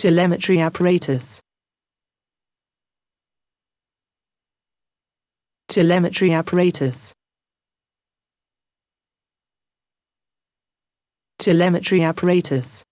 telemetry apparatus telemetry apparatus telemetry apparatus